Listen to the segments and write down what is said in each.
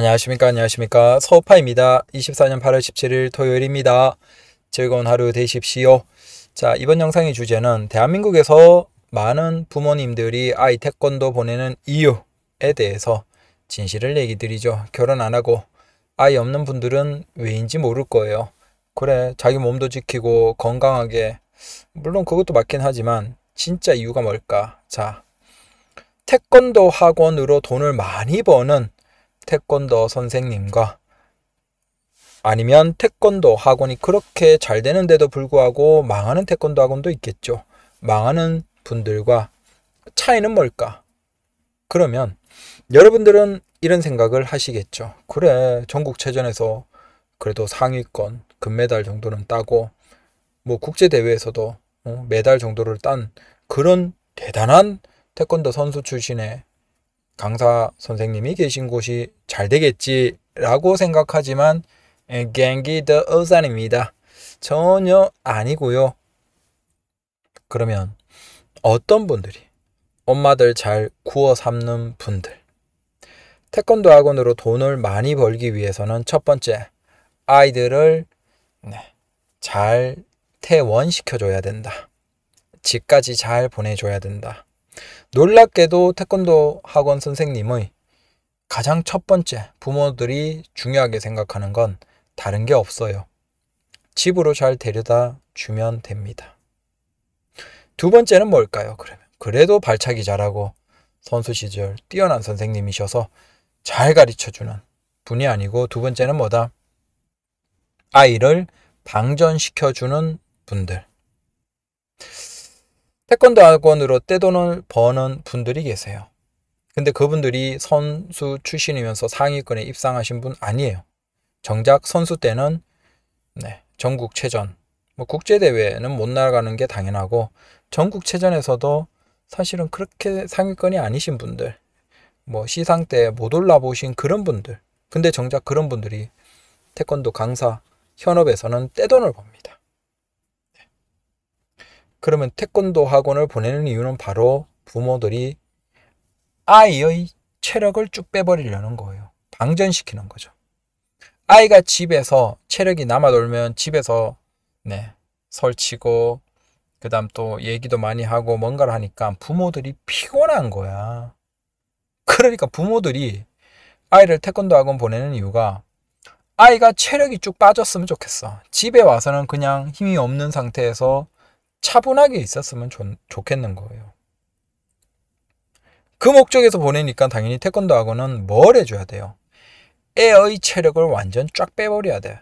안녕하십니까 안녕하십니까 서우파입니다. 24년 8월 17일 토요일입니다. 즐거운 하루 되십시오. 자 이번 영상의 주제는 대한민국에서 많은 부모님들이 아이 태권도 보내는 이유에 대해서 진실을 얘기 드리죠. 결혼 안 하고 아이 없는 분들은 왜인지 모를 거예요. 그래 자기 몸도 지키고 건강하게 물론 그것도 맞긴 하지만 진짜 이유가 뭘까? 자 태권도 학원으로 돈을 많이 버는 태권도 선생님과 아니면 태권도 학원이 그렇게 잘 되는데도 불구하고 망하는 태권도 학원도 있겠죠. 망하는 분들과 차이는 뭘까? 그러면 여러분들은 이런 생각을 하시겠죠. 그래, 전국체전에서 그래도 상위권, 금메달 정도는 따고, 뭐 국제대회에서도 어, 메달 정도를 딴 그런 대단한 태권도 선수 출신의 강사 선생님이 계신 곳이 잘 되겠지라고 생각하지만 갱기도 의산입니다. 전혀 아니고요. 그러면 어떤 분들이 엄마들 잘 구워 삼는 분들 태권도 학원으로 돈을 많이 벌기 위해서는 첫 번째 아이들을 네, 잘 퇴원시켜줘야 된다. 집까지 잘 보내줘야 된다. 놀랍게도 태권도 학원 선생님의 가장 첫 번째 부모들이 중요하게 생각하는 건 다른 게 없어요. 집으로 잘 데려다 주면 됩니다. 두 번째는 뭘까요? 그러면 그래도 발차기 잘하고 선수 시절 뛰어난 선생님이셔서 잘 가르쳐 주는 분이 아니고 두 번째는 뭐다? 아이를 방전시켜 주는 분들. 태권도 학원으로 떼돈을 버는 분들이 계세요. 근데 그분들이 선수 출신이면서 상위권에 입상하신 분 아니에요. 정작 선수 때는 네, 전국체전, 뭐 국제대회는 못 나가는 게 당연하고 전국체전에서도 사실은 그렇게 상위권이 아니신 분들, 뭐 시상 때 못 올라보신 그런 분들, 근데 정작 그런 분들이 태권도 강사 현업에서는 떼돈을 법니다. 그러면 태권도 학원을 보내는 이유는 바로 부모들이 아이의 체력을 쭉 빼버리려는 거예요. 방전시키는 거죠. 아이가 집에서 체력이 남아돌면 집에서 네, 설치고 그다음 또 얘기도 많이 하고 뭔가를 하니까 부모들이 피곤한 거야. 그러니까 부모들이 아이를 태권도 학원 보내는 이유가 아이가 체력이 쭉 빠졌으면 좋겠어. 집에 와서는 그냥 힘이 없는 상태에서 차분하게 있었으면 좋, 좋겠는 거예요. 그 목적에서 보내니까 당연히 태권도학원은 뭘 해줘야 돼요? 애의 체력을 완전 쫙 빼버려야 돼.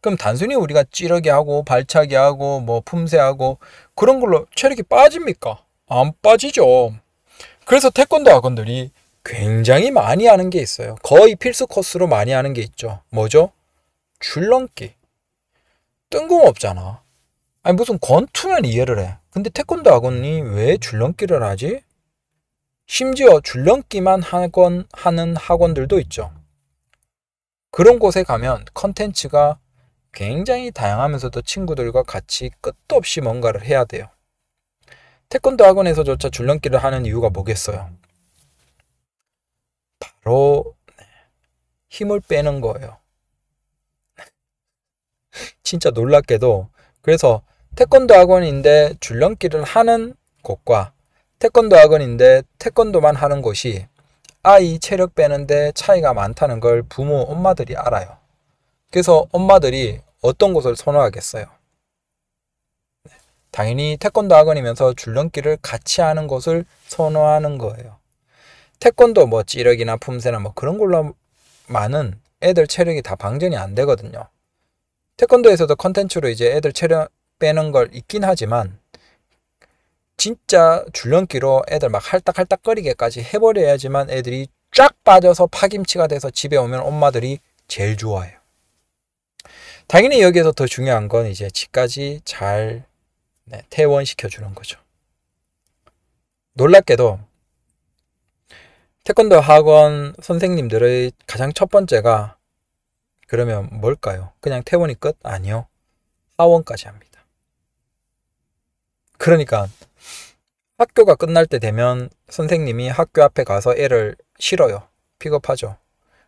그럼 단순히 우리가 찌르게 하고 발차기 하고 뭐 품새하고 그런 걸로 체력이 빠집니까? 안 빠지죠. 그래서 태권도 학원들이 굉장히 많이 하는 게 있어요. 거의 필수 코스로 많이 하는 게 있죠. 뭐죠? 줄넘기. 뜬금없잖아. 아니 무슨 권투면 이해를 해. 근데 태권도 학원이 왜 줄넘기를 하지? 심지어 줄넘기만 하건 하는 학원들도 있죠. 그런 곳에 가면 컨텐츠가 굉장히 다양하면서도 친구들과 같이 끝도 없이 뭔가를 해야 돼요. 태권도 학원에서조차 줄넘기를 하는 이유가 뭐겠어요? 바로 네, 힘을 빼는 거예요. 진짜 놀랍게도 그래서 태권도 학원인데 줄넘기를 하는 곳과 태권도 학원인데 태권도만 하는 곳이 아이 체력 빼는데 차이가 많다는 걸 부모 엄마들이 알아요. 그래서 엄마들이 어떤 곳을 선호하겠어요? 당연히 태권도 학원이면서 줄넘기를 같이 하는 곳을 선호하는 거예요. 태권도 뭐 찌력이나 품새나 뭐 그런 걸로많은 애들 체력이 다 방전이 안 되거든요. 태권도에서도 컨텐츠로 이제 애들 체력, 빼는 걸 있긴 하지만 진짜 줄넘기로 애들 막 할딱할딱거리게까지 해버려야지만 애들이 쫙 빠져서 파김치가 돼서 집에 오면 엄마들이 제일 좋아해요. 당연히 여기에서 더 중요한 건 이제 집까지 잘 네, 퇴원시켜 주는 거죠. 놀랍게도 태권도 학원 선생님들의 가장 첫 번째가 그러면 뭘까요? 그냥 퇴원이 끝? 아니요. 하원까지 합니다. 그러니까 학교가 끝날 때 되면 선생님이 학교 앞에 가서 애를 실어요. 픽업하죠.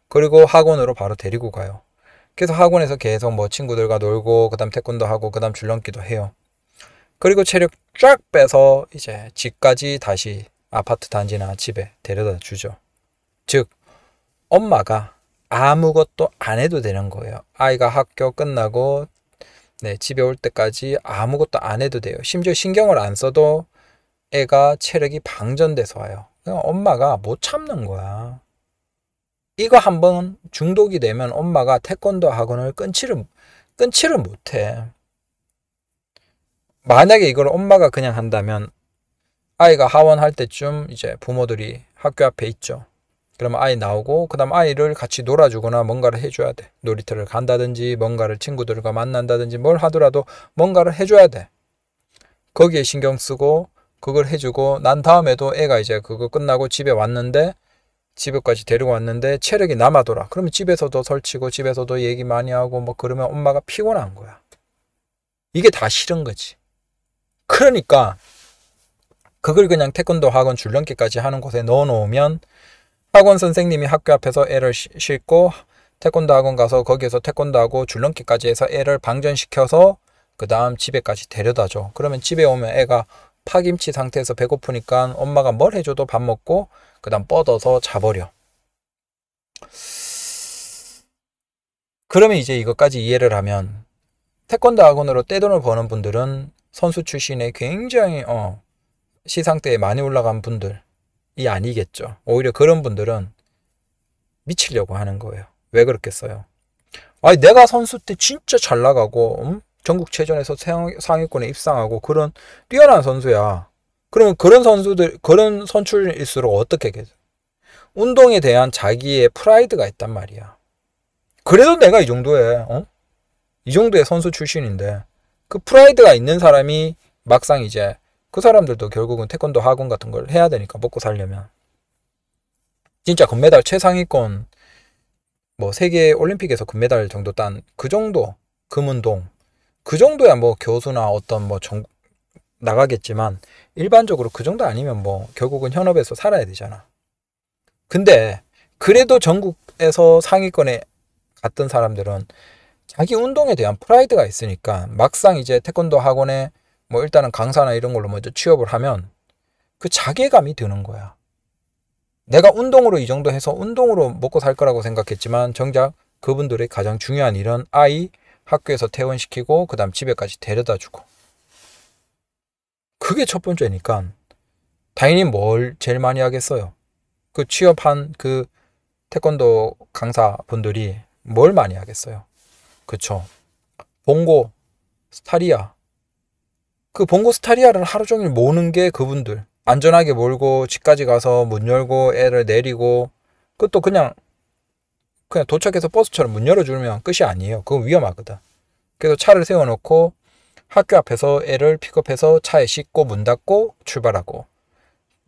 그리고 학원으로 바로 데리고 가요. 그래서 학원에서 계속 뭐 친구들과 놀고 그다음 태권도 하고 그다음 줄넘기도 해요. 그리고 체력 쫙 빼서 이제 집까지 다시 아파트 단지나 집에 데려다 주죠. 즉 엄마가 아무것도 안 해도 되는 거예요. 아이가 학교 끝나고 네, 집에 올 때까지 아무것도 안 해도 돼요. 심지어 신경을 안 써도 애가 체력이 방전돼서 와요. 그러니까 엄마가 못 참는 거야. 이거 한번 중독이 되면 엄마가 태권도 학원을 끊지를, 끊지를 못해. 만약에 이걸 엄마가 그냥 한다면 아이가 하원할 때쯤 이제 부모들이 학교 앞에 있죠. 그러면 아이 나오고 그다음 아이를 같이 놀아주거나 뭔가를 해줘야 돼. 놀이터를 간다든지 뭔가를 친구들과 만난다든지 뭘 하더라도 뭔가를 해줘야 돼. 거기에 신경 쓰고 그걸 해주고 난 다음에도 애가 이제 그거 끝나고 집에 왔는데 집에까지 데리고 왔는데 체력이 남아돌아. 그러면 집에서도 설치고 집에서도 얘기 많이 하고 뭐 그러면 엄마가 피곤한 거야. 이게 다 싫은 거지. 그러니까 그걸 그냥 태권도 학원 줄넘기까지 하는 곳에 넣어놓으면 학원 선생님이 학교 앞에서 애를 싣고 태권도 학원 가서 거기에서 태권도 하고 줄넘기까지 해서 애를 방전시켜서 그 다음 집에까지 데려다줘. 그러면 집에 오면 애가 파김치 상태에서 배고프니까 엄마가 뭘 해줘도 밥 먹고 그 다음 뻗어서 자버려. 그러면 이제 이것까지 이해를 하면 태권도 학원으로 떼돈을 버는 분들은 선수 출신에 굉장히 어, 시상대에 많이 올라간 분들 이 아니겠죠. 오히려 그런 분들은 미치려고 하는 거예요. 왜 그렇겠어요? 아니 내가 선수 때 진짜 잘 나가고 음? 전국 체전에서 상위권에 입상하고 그런 뛰어난 선수야. 그러면 그런 선수들 그런 선출일수록 어떻게 되죠? 운동에 대한 자기의 프라이드가 있단 말이야. 그래도 내가 이 정도에 어? 이 정도의 선수 출신인데 그 프라이드가 있는 사람이 막상 이제 그 사람들도 결국은 태권도 학원 같은 걸 해야 되니까 먹고 살려면 진짜 금메달 최상위권 뭐 세계 올림픽에서 금메달 정도 딴 그 정도 금운동 그 정도야 뭐 교수나 어떤 뭐 정, 나가겠지만 일반적으로 그 정도 아니면 뭐 결국은 현업에서 살아야 되잖아. 근데 그래도 전국에서 상위권에 갔던 사람들은 자기 운동에 대한 프라이드가 있으니까 막상 이제 태권도 학원에 뭐 일단은 강사나 이런 걸로 먼저 취업을 하면 그 자괴감이 드는 거야. 내가 운동으로 이 정도 해서 운동으로 먹고 살 거라고 생각했지만 정작 그분들의 가장 중요한 일은 아이 학교에서 퇴원시키고 그다음 집에까지 데려다 주고 그게 첫 번째니까 당연히 뭘 제일 많이 하겠어요. 그 취업한 그 태권도 강사분들이 뭘 많이 하겠어요. 그쵸. 봉고, 스타리아, 그 봉고 스타리아를 하루 종일 모는게 그분들. 안전하게 몰고 집까지 가서 문 열고 애를 내리고 그것도 그냥 그냥 도착해서 버스처럼 문 열어주면 끝이 아니에요. 그건 위험하거든. 그래서 차를 세워놓고 학교 앞에서 애를 픽업해서 차에 싣고 문 닫고 출발하고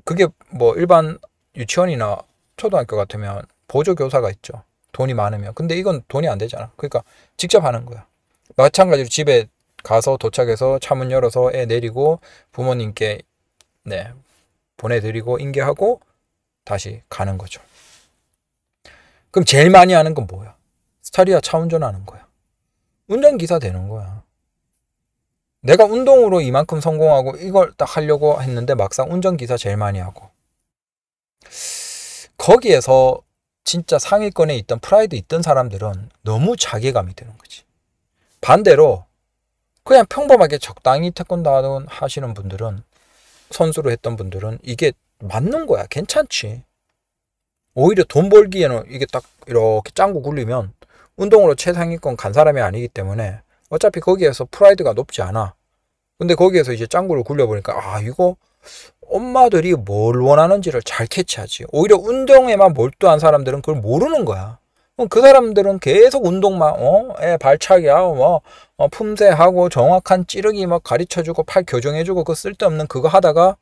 그게 뭐 일반 유치원이나 초등학교 같으면 보조 교사가 있죠. 돈이 많으면. 근데 이건 돈이 안 되잖아. 그러니까 직접 하는 거야. 마찬가지로 집에 가서 도착해서 차 문 열어서 애 내리고 부모님께 네, 보내드리고 인계하고 다시 가는 거죠. 그럼 제일 많이 하는 건 뭐야? 스타리아 차 운전하는 거야. 운전기사 되는 거야. 내가 운동으로 이만큼 성공하고 이걸 딱 하려고 했는데 막상 운전기사 제일 많이 하고. 거기에서 진짜 상위권에 있던 프라이드 있던 사람들은 너무 자괴감이 드는 거지. 반대로 그냥 평범하게 적당히 태권도 하시는 분들은 선수로 했던 분들은 이게 맞는 거야. 괜찮지. 오히려 돈 벌기에는 이게 딱 이렇게 짱구 굴리면 운동으로 최상위권 간 사람이 아니기 때문에 어차피 거기에서 프라이드가 높지 않아. 근데 거기에서 이제 짱구를 굴려보니까 아 이거 엄마들이 뭘 원하는지를 잘 캐치하지. 오히려 운동에만 몰두한 사람들은 그걸 모르는 거야. 그럼그 사람들은 계속 운동만 어? 에 예, 발차기야 뭐 어, 품새하고 정확한 찌르기 막 가르쳐주고 팔 교정해주고 그 쓸데없는 그거 하다가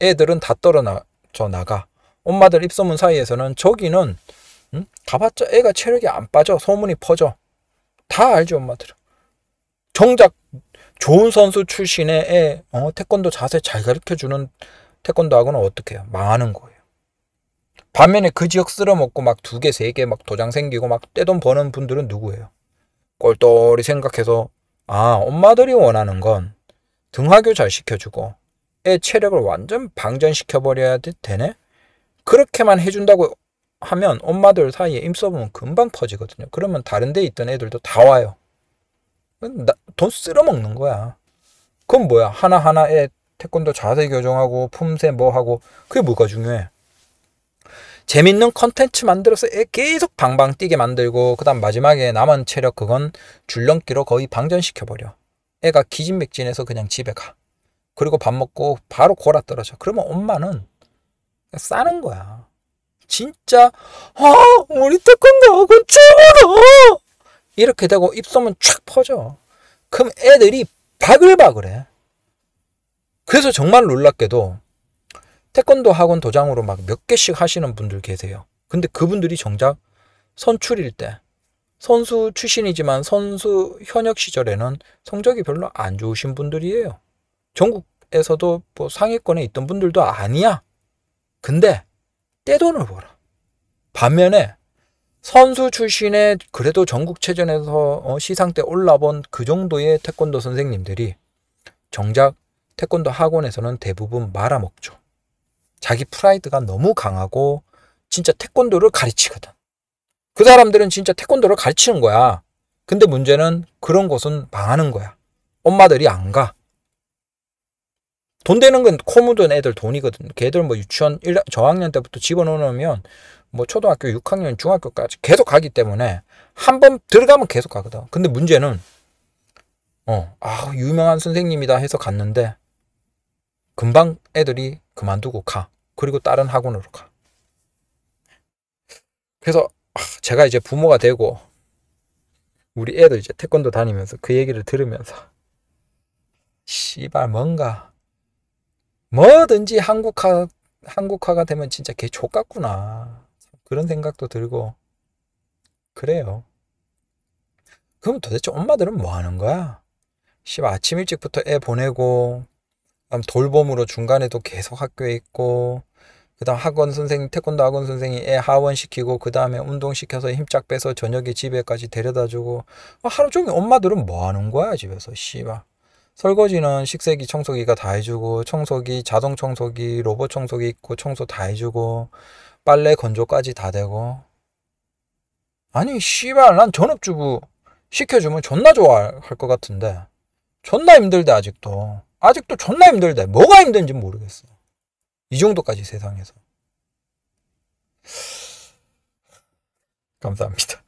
애들은 다 떨어져 나가. 엄마들 입소문 사이에서는 저기는 음? 가봤자 애가 체력이 안 빠져 소문이 퍼져. 다 알지 엄마들은. 정작 좋은 선수 출신의 애 어, 태권도 자세 잘 가르쳐주는 태권도 학원은 어떻게 해요? 망하는 거예요. 반면에 그 지역 쓸어먹고 막 두 개, 세 개 막 도장 생기고 막 떼돈 버는 분들은 누구예요? 꼴똘히 생각해서 아, 엄마들이 원하는 건 등하교 잘 시켜주고 애 체력을 완전 방전시켜버려야 되네? 그렇게만 해준다고 하면 엄마들 사이에 임서부는 금방 퍼지거든요. 그러면 다른 데 있던 애들도 다 와요. 그 나, 돈 쓸어먹는 거야. 그건 뭐야? 하나하나에 태권도 자세 교정하고 품새 뭐 하고 그게 뭐가 중요해? 재밌는 컨텐츠 만들어서 애 계속 방방 뛰게 만들고 그다음 마지막에 남은 체력 그건 줄넘기로 거의 방전시켜 버려. 애가 기진맥진해서 그냥 집에 가. 그리고 밥 먹고 바로 골아 떨어져. 그러면 엄마는 싸는 거야. 진짜 아 우리 태권도학은 최고다. 이렇게 되고 입소문 촥 퍼져. 그럼 애들이 바글바글해. 그래서 정말 놀랍게도 태권도 학원 도장으로 막 몇 개씩 하시는 분들 계세요. 근데 그분들이 정작 선출일 때 선수 출신이지만 선수 현역 시절에는 성적이 별로 안 좋으신 분들이에요. 전국에서도 뭐 상위권에 있던 분들도 아니야. 근데 떼돈을 벌어. 반면에 선수 출신에 그래도 전국체전에서 어, 시상대 올라본 그 정도의 태권도 선생님들이 정작 태권도 학원에서는 대부분 말아먹죠. 자기 프라이드가 너무 강하고 진짜 태권도를 가르치거든. 그 사람들은 진짜 태권도를 가르치는 거야. 근데 문제는 그런 곳은 망하는 거야. 엄마들이 안 가. 돈 되는 건 코 묻은 애들 돈이거든. 걔들 뭐 유치원 1, 저학년 때부터 집어넣으면 뭐 초등학교 6학년, 중학교까지 계속 가기 때문에 한 번 들어가면 계속 가거든. 근데 문제는 어, 아, 유명한 선생님이다 해서 갔는데 금방 애들이 그만두고 가. 그리고 다른 학원으로 가. 그래서 아, 제가 이제 부모가 되고 우리 애들 이제 태권도 다니면서 그 얘기를 들으면서 씨발 뭔가 뭐든지 한국화 한국화가 되면 진짜 개 족같구나 그런 생각도 들고 그래요. 그럼 도대체 엄마들은 뭐 하는 거야? 씨발 아침 일찍부터 애 보내고 그다음 돌봄으로 중간에도 계속 학교에 있고 그다음 학원 선생님 태권도 학원 선생이 애 하원 시키고 그다음에 운동 시켜서 힘짝 빼서 저녁에 집에까지 데려다주고 뭐 하루 종일 엄마들은 뭐 하는 거야 집에서 씨발 설거지는 식세기 청소기가 다 해주고 청소기 자동 청소기 로봇 청소기 있고 청소 다 해주고 빨래 건조까지 다 되고 아니 씨발 난 전업주부 시켜주면 존나 좋아할 것 같은데 존나 힘들대 아직도 아직도 존나 힘들다. 뭐가 힘든지 모르겠어. 이 정도까지 세상에서. 감사합니다.